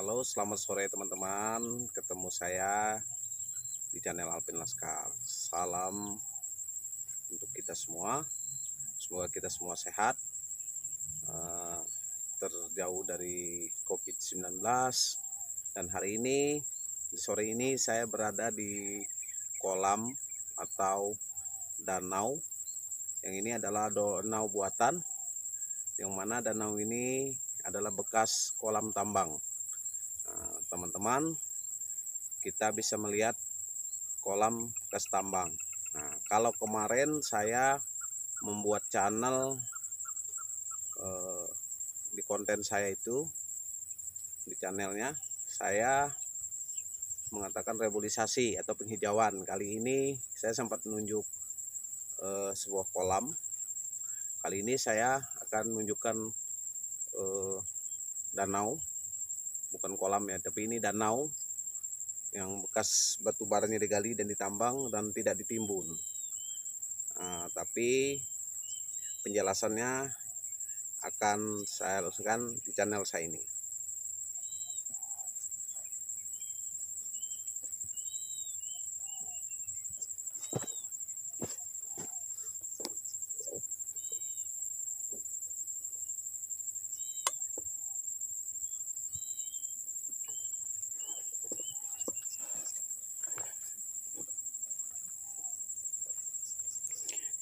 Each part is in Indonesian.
Halo, selamat sore teman-teman. Ketemu saya di channel Alpin Laskar. Salam untuk kita semua. Semoga kita semua sehat, eh, terjauh dari COVID-19. Dan hari ini, sore ini saya berada di kolam atau danau. Yang ini adalah danau buatan, yang mana danau ini adalah bekas kolam tambang teman-teman kita bisa melihat kolam bekas tambang nah kalau kemarin saya membuat channel eh, di konten saya itu di channelnya saya mengatakan rebolisasi atau penghijauan kali ini saya sempat menunjuk eh, sebuah kolam kali ini saya akan menunjukkan eh, danau bukan kolam ya tapi ini danau yang bekas batu baranya digali dan ditambang dan tidak ditimbun uh, tapi penjelasannya akan saya langsungkan di channel saya ini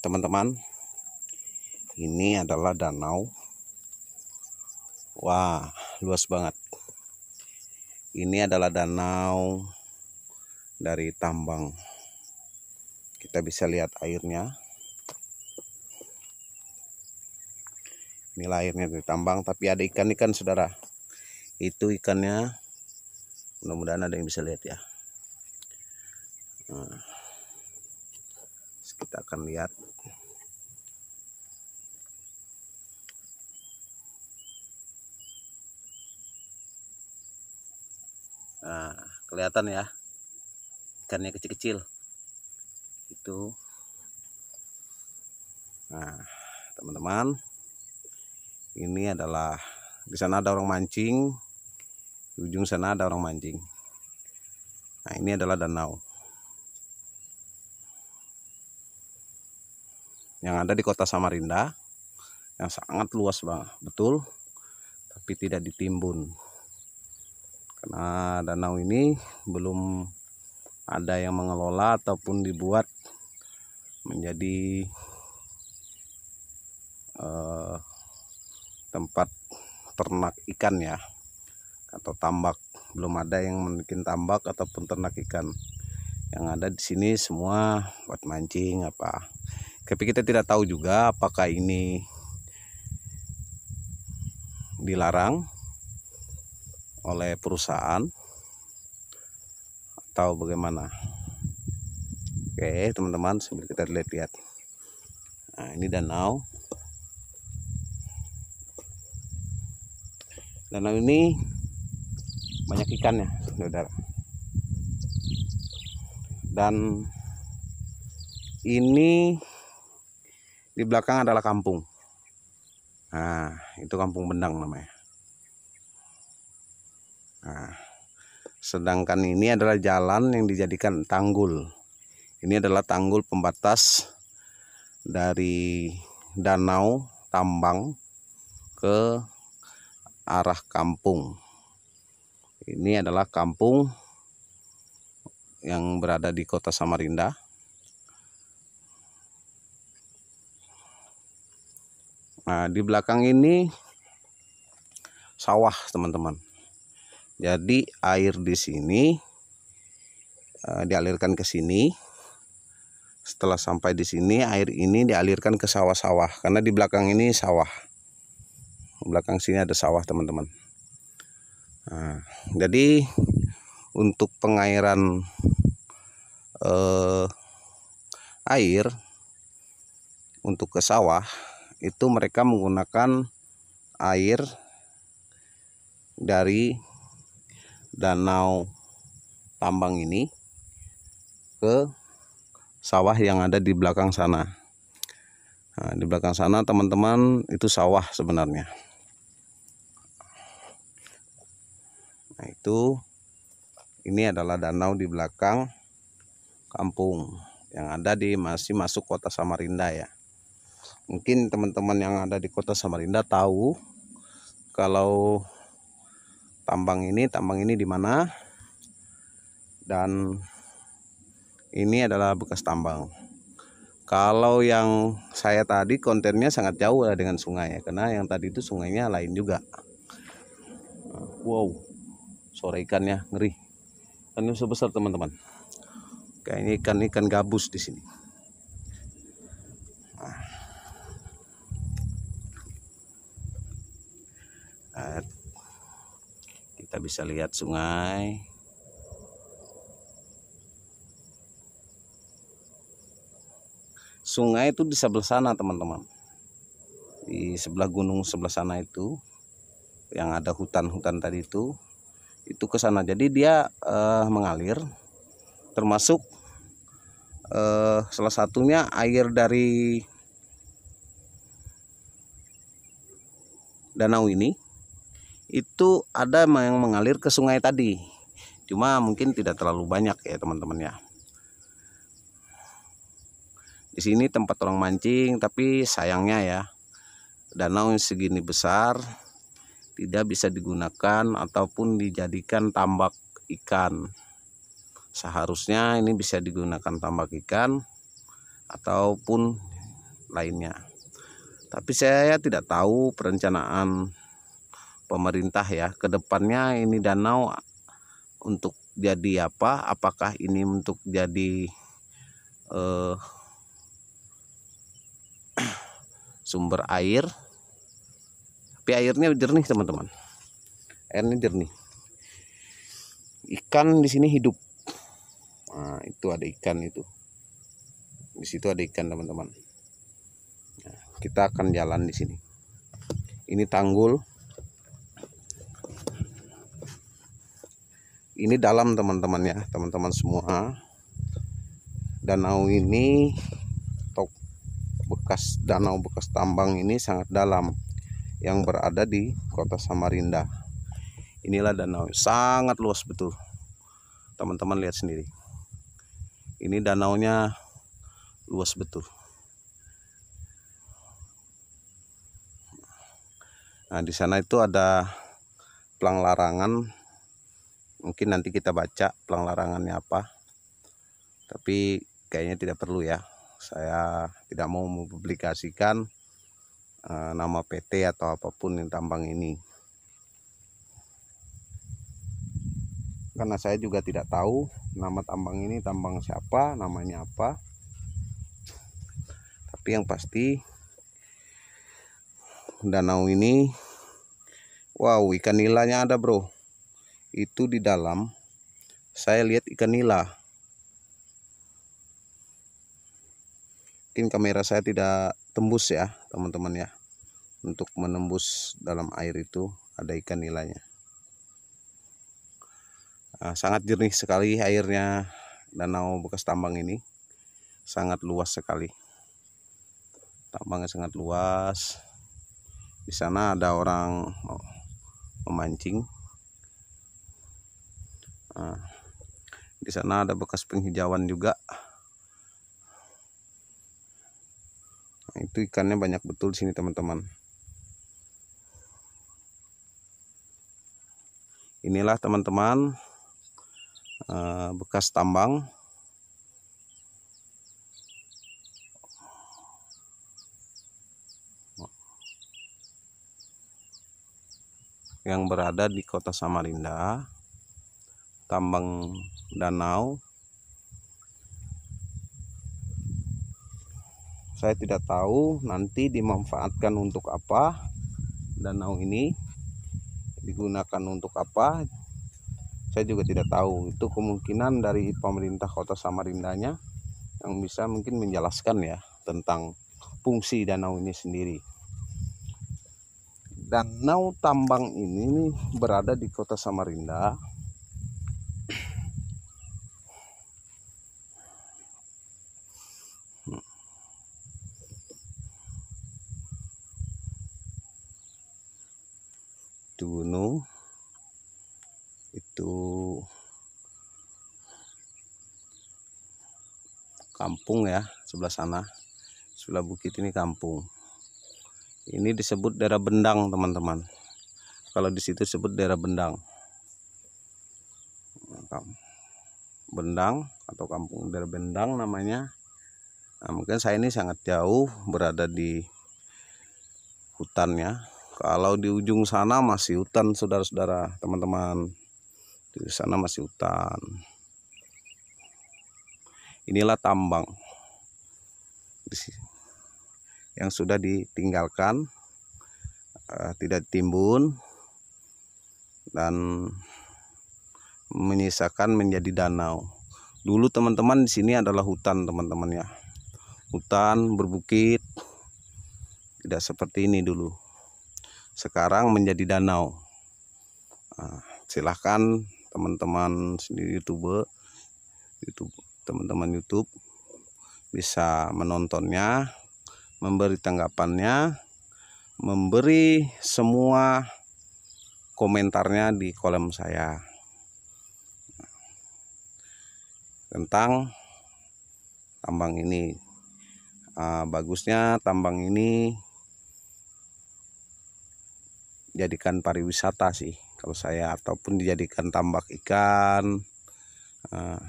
teman-teman ini adalah danau wah luas banget ini adalah danau dari tambang kita bisa lihat airnya Ini airnya dari tambang tapi ada ikan-ikan saudara itu ikannya mudah-mudahan ada yang bisa lihat ya nah, kita akan lihat kelihatan ya ikannya kecil-kecil itu nah teman-teman ini adalah di sana ada orang mancing di ujung sana ada orang mancing nah ini adalah danau yang ada di kota Samarinda yang sangat luas banget betul tapi tidak ditimbun karena danau ini belum ada yang mengelola ataupun dibuat menjadi eh, tempat ternak ikan ya atau tambak belum ada yang mungkin tambak ataupun ternak ikan yang ada di sini semua buat mancing apa tapi kita tidak tahu juga apakah ini dilarang oleh perusahaan atau bagaimana oke teman-teman sambil kita lihat-lihat nah ini danau danau ini banyak ikannya saudara dan ini di belakang adalah kampung nah itu kampung bendang namanya Nah, sedangkan ini adalah jalan yang dijadikan tanggul. Ini adalah tanggul pembatas dari danau tambang ke arah kampung. Ini adalah kampung yang berada di kota Samarinda. Nah, di belakang ini sawah, teman-teman. Jadi air di sini uh, dialirkan ke sini. Setelah sampai di sini air ini dialirkan ke sawah-sawah karena di belakang ini sawah. Belakang sini ada sawah teman-teman. Nah, jadi untuk pengairan eh, air untuk ke sawah itu mereka menggunakan air dari danau tambang ini ke sawah yang ada di belakang sana. Nah, di belakang sana teman-teman itu sawah sebenarnya. Nah, itu ini adalah danau di belakang kampung yang ada di masih masuk kota Samarinda ya. Mungkin teman-teman yang ada di kota Samarinda tahu kalau tambang ini tambang ini di mana dan ini adalah bekas tambang kalau yang saya tadi kontennya sangat jauh lah dengan sungai ya, karena yang tadi itu sungainya lain juga wow sore ikannya ngeri ini sebesar teman-teman kayak ini ikan ikan gabus di sini bisa lihat sungai sungai itu di sebelah sana teman-teman di sebelah gunung sebelah sana itu yang ada hutan-hutan tadi itu itu ke sana jadi dia eh, mengalir termasuk eh, salah satunya air dari danau ini itu ada yang mengalir ke sungai tadi cuma mungkin tidak terlalu banyak ya teman-teman ya di sini tempat orang mancing tapi sayangnya ya danau yang segini besar tidak bisa digunakan ataupun dijadikan tambak ikan seharusnya ini bisa digunakan tambak ikan ataupun lainnya tapi saya tidak tahu perencanaan pemerintah ya kedepannya ini danau untuk jadi apa apakah ini untuk jadi eh, sumber air tapi airnya jernih teman-teman airnya jernih ikan di sini hidup nah, itu ada ikan itu di situ ada ikan teman-teman nah, kita akan jalan di sini ini tanggul ini dalam teman-teman ya teman-teman semua danau ini tok bekas danau bekas tambang ini sangat dalam yang berada di kota Samarinda inilah danau sangat luas betul teman-teman lihat sendiri ini danau nya luas betul nah di sana itu ada pelang larangan mungkin nanti kita baca pelang larangannya apa tapi kayaknya tidak perlu ya saya tidak mau mempublikasikan uh, nama PT atau apapun yang tambang ini karena saya juga tidak tahu nama tambang ini tambang siapa namanya apa tapi yang pasti danau ini wow ikan nilainya ada bro itu di dalam saya lihat ikan nila mungkin kamera saya tidak tembus ya teman-teman ya untuk menembus dalam air itu ada ikan nilanya nah, sangat jernih sekali airnya danau bekas tambang ini sangat luas sekali tambangnya sangat luas di sana ada orang oh, memancing di sana ada bekas penghijauan juga. Nah, itu ikannya banyak betul sini teman-teman. Inilah teman-teman eh, bekas tambang. yang berada di kota Samarinda tambang danau saya tidak tahu nanti dimanfaatkan untuk apa danau ini digunakan untuk apa saya juga tidak tahu itu kemungkinan dari pemerintah kota Samarindanya yang bisa mungkin menjelaskan ya tentang fungsi danau ini sendiri danau tambang ini berada di kota Samarinda kampung ya sebelah sana sebelah bukit ini kampung ini disebut daerah bendang teman-teman kalau di situ disebut daerah bendang bendang atau kampung daerah bendang namanya nah, mungkin saya ini sangat jauh berada di hutan ya. kalau di ujung sana masih hutan saudara-saudara teman-teman di sana masih hutan inilah tambang yang sudah ditinggalkan eh, tidak timbun dan menyisakan menjadi danau dulu teman-teman di sini adalah hutan teman-teman ya hutan berbukit tidak seperti ini dulu sekarang menjadi danau nah, silahkan teman-teman sendiri youtuber youtube teman-teman YouTube bisa menontonnya, memberi tanggapannya, memberi semua komentarnya di kolom saya tentang tambang ini. Uh, bagusnya tambang ini jadikan pariwisata sih kalau saya ataupun dijadikan tambak ikan. Uh,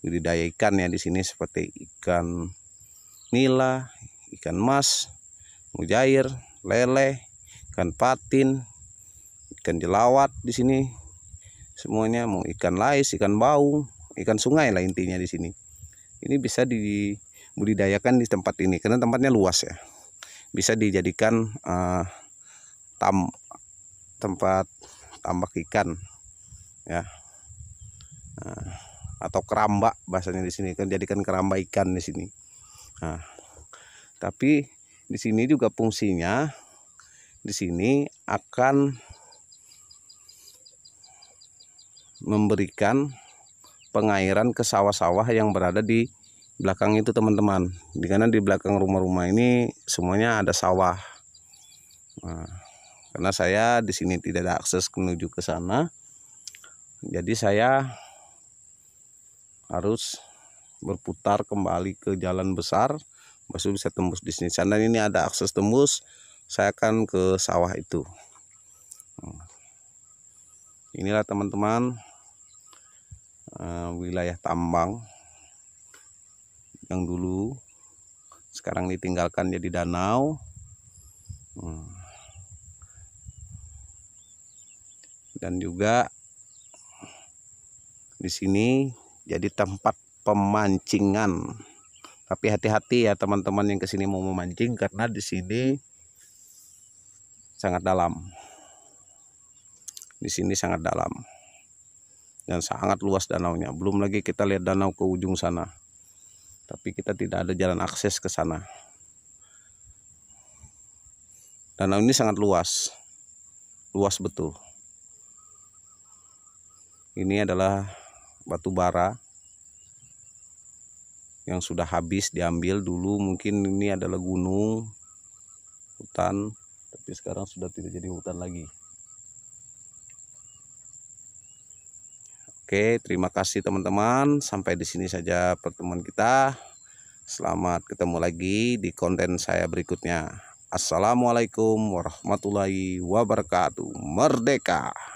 budidaya ikan ya di sini seperti ikan nila, ikan mas, mujair, lele, ikan patin, ikan jelawat di sini semuanya mau ikan lais, ikan bau, ikan sungai lah intinya di sini. Ini bisa dibudidayakan di tempat ini karena tempatnya luas ya. Bisa dijadikan uh, tam tempat tambak ikan ya. Nah atau keramba bahasanya di sini kan jadikan keramba ikan di sini. Nah, tapi di sini juga fungsinya di sini akan memberikan pengairan ke sawah-sawah yang berada di belakang itu teman-teman. Di karena di belakang rumah-rumah ini semuanya ada sawah. Nah, karena saya di sini tidak ada akses menuju ke sana. Jadi saya harus berputar kembali ke jalan besar baru bisa tembus di sini sana ini ada akses tembus saya akan ke sawah itu inilah teman-teman eh, wilayah tambang yang dulu sekarang ditinggalkan jadi danau hmm. dan juga di sini jadi tempat pemancingan tapi hati-hati ya teman-teman yang kesini mau memancing karena di sini sangat dalam di sini sangat dalam dan sangat luas danau nya. belum lagi kita lihat danau ke ujung sana tapi kita tidak ada jalan akses ke sana danau ini sangat luas luas betul ini adalah batu bara yang sudah habis diambil dulu mungkin ini adalah gunung hutan tapi sekarang sudah tidak jadi hutan lagi Oke terima kasih teman-teman sampai di sini saja pertemuan kita Selamat ketemu lagi di konten saya berikutnya Assalamualaikum warahmatullahi wabarakatuh Merdeka